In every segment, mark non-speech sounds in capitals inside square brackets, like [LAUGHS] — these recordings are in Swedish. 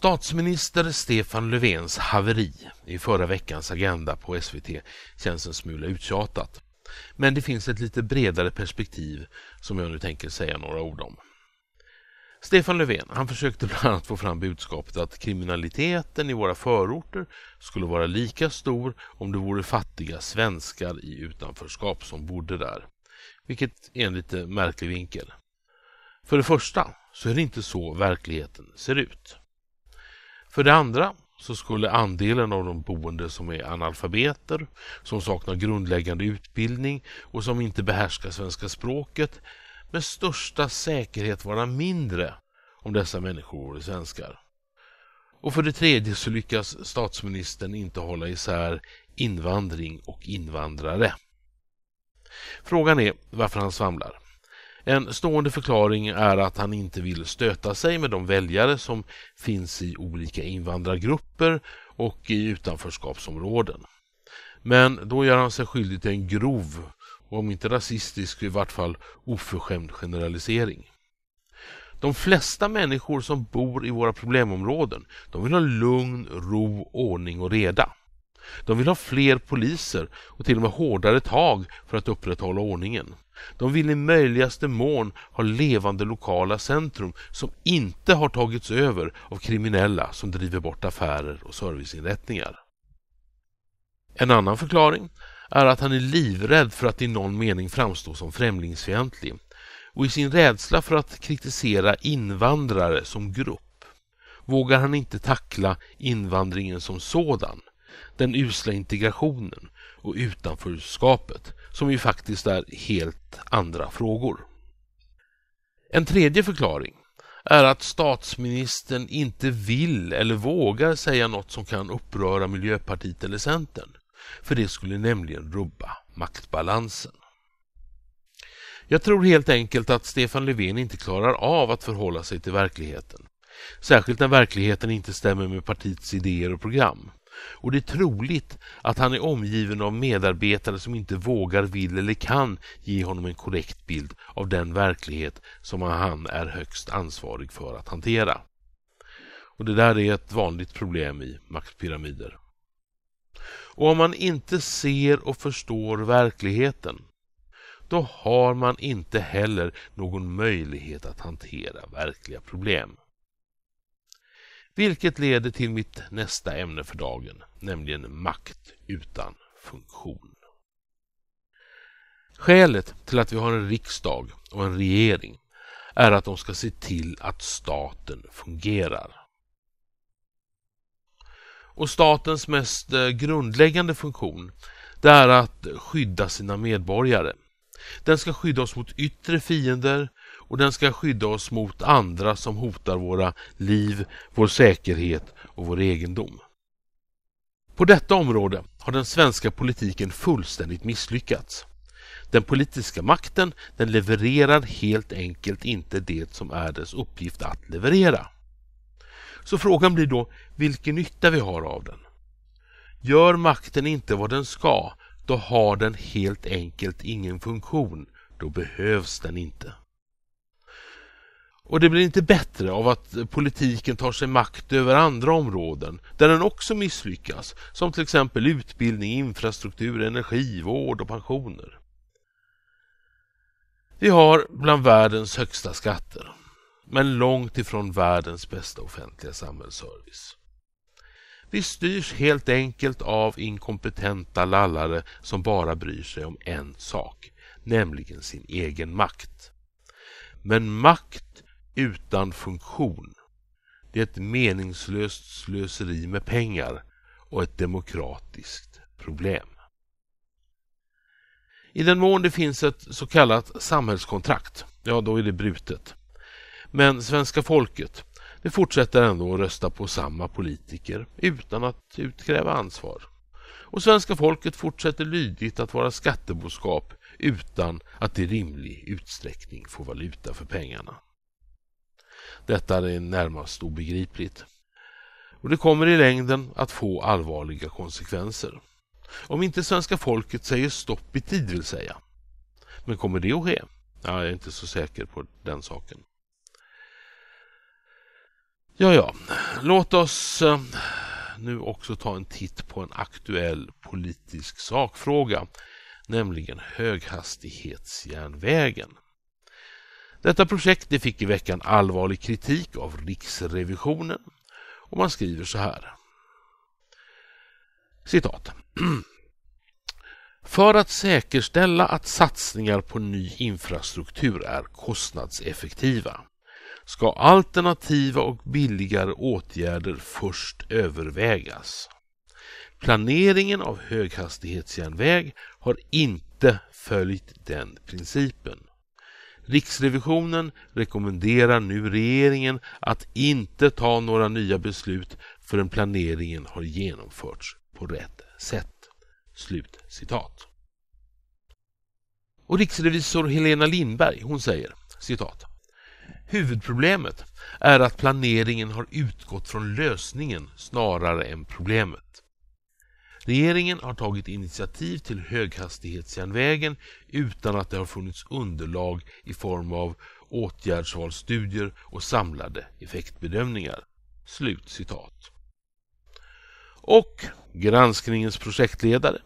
Statsminister Stefan Löfvens haveri i förra veckans Agenda på SVT känns en smula uttjatat. Men det finns ett lite bredare perspektiv som jag nu tänker säga några ord om. Stefan Löfven han försökte bland annat få fram budskapet att kriminaliteten i våra förorter skulle vara lika stor om det vore fattiga svenskar i utanförskap som bodde där. Vilket är en lite märklig vinkel. För det första så är det inte så verkligheten ser ut. För det andra så skulle andelen av de boende som är analfabeter, som saknar grundläggande utbildning och som inte behärskar svenska språket med största säkerhet vara mindre om dessa människor vore svenskar. Och för det tredje så lyckas statsministern inte hålla isär invandring och invandrare. Frågan är varför han svamlar. En stående förklaring är att han inte vill stöta sig med de väljare som finns i olika invandrargrupper och i utanförskapsområden. Men då gör han sig skyldig till en grov, och om inte rasistisk i vart fall oförskämd generalisering. De flesta människor som bor i våra problemområden, de vill ha lugn, ro, ordning och reda. De vill ha fler poliser och till och med hårdare tag för att upprätthålla ordningen. De vill i möjligaste mån ha levande lokala centrum som inte har tagits över av kriminella som driver bort affärer och serviceinrättningar. En annan förklaring är att han är livrädd för att i någon mening framstå som främlingsfientlig och i sin rädsla för att kritisera invandrare som grupp vågar han inte tackla invandringen som sådan, den usla integrationen och utanförskapet som ju faktiskt är helt andra frågor. En tredje förklaring är att statsministern inte vill eller vågar säga något som kan uppröra Miljöpartiet eller Centern. För det skulle nämligen rubba maktbalansen. Jag tror helt enkelt att Stefan Löfven inte klarar av att förhålla sig till verkligheten. Särskilt när verkligheten inte stämmer med partiets idéer och program och det är troligt att han är omgiven av medarbetare som inte vågar, vill eller kan ge honom en korrekt bild av den verklighet som han är högst ansvarig för att hantera. Och Det där är ett vanligt problem i maktpyramider. Och om man inte ser och förstår verkligheten, då har man inte heller någon möjlighet att hantera verkliga problem. Vilket leder till mitt nästa ämne för dagen, nämligen makt utan funktion. Skälet till att vi har en riksdag och en regering är att de ska se till att staten fungerar. Och statens mest eh, grundläggande funktion det är att skydda sina medborgare den ska skydda oss mot yttre fiender och den ska skydda oss mot andra som hotar våra liv, vår säkerhet och vår egendom. På detta område har den svenska politiken fullständigt misslyckats. Den politiska makten den levererar helt enkelt inte det som är dess uppgift att leverera. Så frågan blir då vilken nytta vi har av den. Gör makten inte vad den ska då har den helt enkelt ingen funktion. Då behövs den inte. Och det blir inte bättre av att politiken tar sig makt över andra områden där den också misslyckas, som till exempel utbildning, infrastruktur, energi, vård och pensioner. Vi har bland världens högsta skatter, men långt ifrån världens bästa offentliga samhällsservice. Vi styrs helt enkelt av inkompetenta lallare som bara bryr sig om en sak, nämligen sin egen makt. Men makt utan funktion, det är ett meningslöst slöseri med pengar och ett demokratiskt problem. I den mån det finns ett så kallat samhällskontrakt, ja då är det brutet. Men svenska folket, de fortsätter ändå att rösta på samma politiker utan att utkräva ansvar. Och svenska folket fortsätter lydigt att vara skatteboskap utan att i rimlig utsträckning få valuta för pengarna. Detta är närmast obegripligt. Och det kommer i längden att få allvarliga konsekvenser. Om inte svenska folket säger stopp i tid vill säga. Men kommer det att ske? Ja, jag är inte så säker på den saken. Ja, ja, låt oss eh, nu också ta en titt på en aktuell politisk sakfråga, nämligen höghastighetsjärnvägen. Detta projekt det fick i veckan allvarlig kritik av Riksrevisionen och man skriver så här. Citat. [CLEARS THROAT] För att säkerställa att satsningar på ny infrastruktur är kostnadseffektiva ska alternativa och billigare åtgärder först övervägas. Planeringen av höghastighetsjärnväg har inte följt den principen. Riksrevisionen rekommenderar nu regeringen att inte ta några nya beslut förrän planeringen har genomförts på rätt sätt. Slut citat. Och riksrevisor Helena Lindberg, hon säger citat Huvudproblemet är att planeringen har utgått från lösningen snarare än problemet. Regeringen har tagit initiativ till höghastighetsjärnvägen utan att det har funnits underlag i form av åtgärdsvalsstudier och samlade effektbedömningar.” Slut citat. Och granskningens projektledare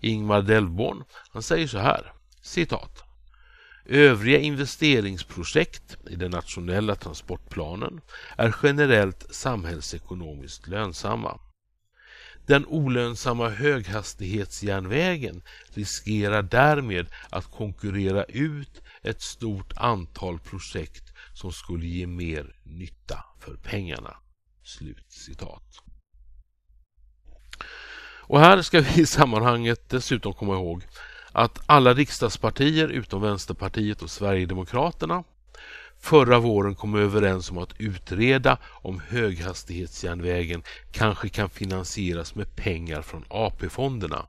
Ingmar Delborn, han säger så här, citat. Övriga investeringsprojekt i den nationella transportplanen är generellt samhällsekonomiskt lönsamma. Den olönsamma höghastighetsjärnvägen riskerar därmed att konkurrera ut ett stort antal projekt som skulle ge mer nytta för pengarna.” Slut citat. Och här ska vi i sammanhanget dessutom komma ihåg att alla riksdagspartier utom Vänsterpartiet och Sverigedemokraterna förra våren kom överens om att utreda om höghastighetsjärnvägen kanske kan finansieras med pengar från AP-fonderna.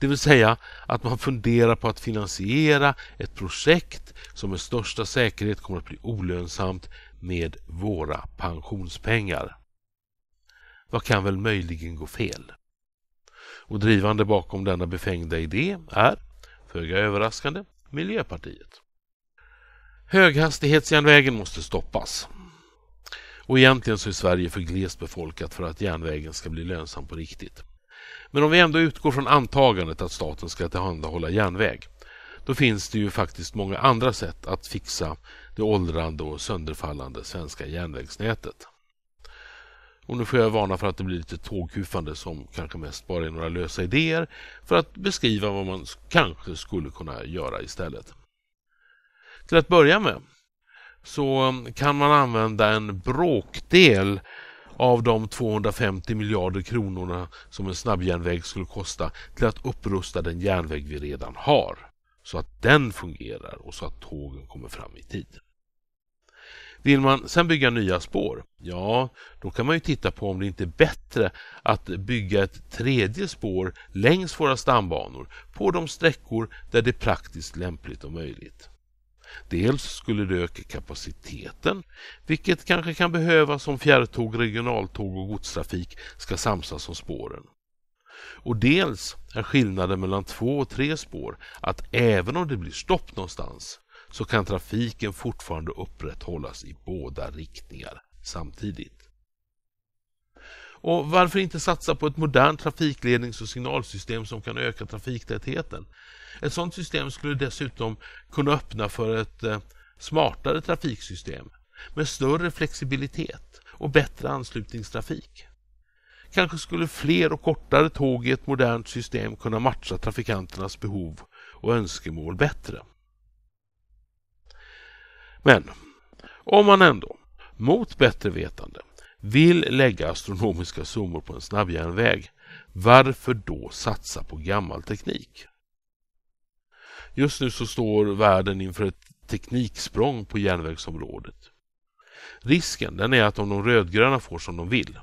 Det vill säga att man funderar på att finansiera ett projekt som med största säkerhet kommer att bli olönsamt med våra pensionspengar. Vad kan väl möjligen gå fel? Och drivande bakom denna befängda idé är, föga överraskande, Miljöpartiet. Höghastighetsjärnvägen måste stoppas. Och egentligen så är Sverige för glest befolkat för att järnvägen ska bli lönsam på riktigt. Men om vi ändå utgår från antagandet att staten ska tillhandahålla järnväg, då finns det ju faktiskt många andra sätt att fixa det åldrande och sönderfallande svenska järnvägsnätet. Och nu får jag varna för att det blir lite tåghufande som kanske mest bara är några lösa idéer för att beskriva vad man kanske skulle kunna göra istället. Till att börja med så um, kan man använda en bråkdel av de 250 miljarder kronorna som en snabbjärnväg skulle kosta till att upprusta den järnväg vi redan har så att den fungerar och så att tågen kommer fram i tid. Vill man sedan bygga nya spår? Ja, då kan man ju titta på om det inte är bättre att bygga ett tredje spår längs våra stambanor på de sträckor där det är praktiskt lämpligt och möjligt. Dels skulle det öka kapaciteten, vilket kanske kan behövas om fjärrtåg, regionaltåg och godstrafik ska samsas om spåren. Och dels är skillnaden mellan två och tre spår att även om det blir stopp någonstans så kan trafiken fortfarande upprätthållas i båda riktningar samtidigt. Och varför inte satsa på ett modernt trafiklednings och signalsystem som kan öka trafiktätheten? Ett sådant system skulle dessutom kunna öppna för ett eh, smartare trafiksystem med större flexibilitet och bättre anslutningstrafik. Kanske skulle fler och kortare tåg i ett modernt system kunna matcha trafikanternas behov och önskemål bättre. Men om man ändå, mot bättre vetande, vill lägga astronomiska summor på en snabbjärnväg, varför då satsa på gammal teknik? Just nu så står världen inför ett tekniksprång på järnvägsområdet. Risken den är att om de rödgröna får som de vill,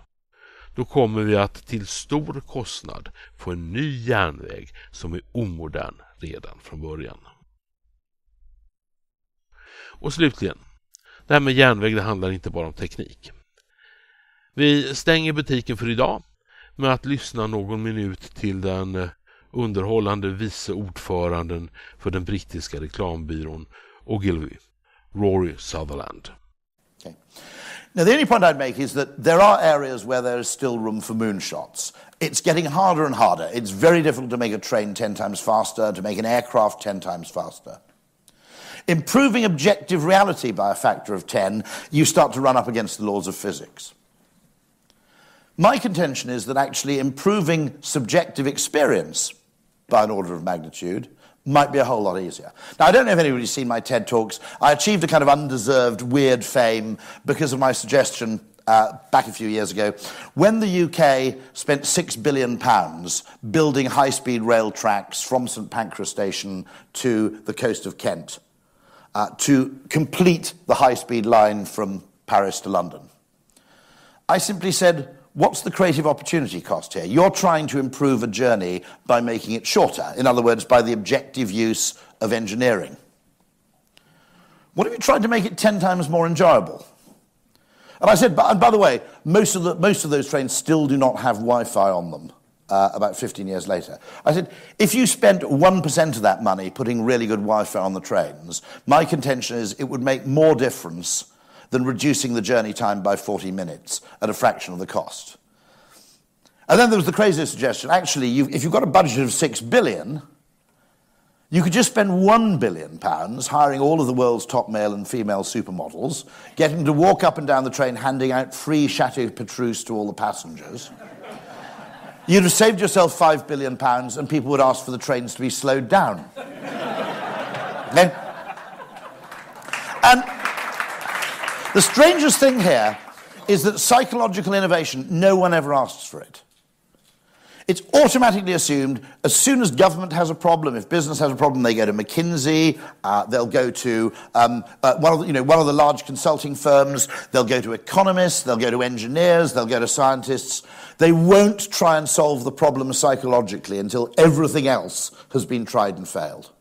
då kommer vi att till stor kostnad få en ny järnväg som är omodern redan från början. Och slutligen, det här med järnväg det handlar inte bara om teknik. Vi stänger butiken för idag med att lyssna någon minut till den eh, underhållande vice ordföranden för den brittiska reklambyrån Ogilvy, Rory Sutherland. Okay. Now, the only point I'd make is that there are areas where there is still room for moonshots. It's getting harder and harder. It's very difficult to make a train 10 times faster, to make an aircraft 10 times faster. improving objective reality by a factor of 10, you start to run up against the laws of physics. My contention is that actually improving subjective experience by an order of magnitude might be a whole lot easier. Now, I don't know if anybody's seen my TED Talks. I achieved a kind of undeserved, weird fame because of my suggestion uh, back a few years ago when the UK spent £6 billion building high speed rail tracks from St Pancras Station to the coast of Kent. Uh, to complete the high speed line from Paris to London. I simply said, What's the creative opportunity cost here? You're trying to improve a journey by making it shorter, in other words, by the objective use of engineering. What have you tried to make it 10 times more enjoyable? And I said, and by the way, most of, the, most of those trains still do not have Wi Fi on them uh, about 15 years later. I said, if you spent 1% of that money putting really good Wi Fi on the trains, my contention is it would make more difference than reducing the journey time by 40 minutes at a fraction of the cost. And then there was the craziest suggestion. Actually, you, if you've got a budget of 6 billion, you could just spend one billion pounds hiring all of the world's top male and female supermodels, getting them to walk up and down the train handing out free Chateau Petrus to all the passengers. You'd have saved yourself five billion pounds and people would ask for the trains to be slowed down. [LAUGHS] and the strangest thing here is that psychological innovation, no one ever asks for it. It's automatically assumed as soon as government has a problem, if business has a problem, they go to McKinsey, uh, they'll go to um, uh, one, of the, you know, one of the large consulting firms, they'll go to economists, they'll go to engineers, they'll go to scientists. They won't try and solve the problem psychologically until everything else has been tried and failed.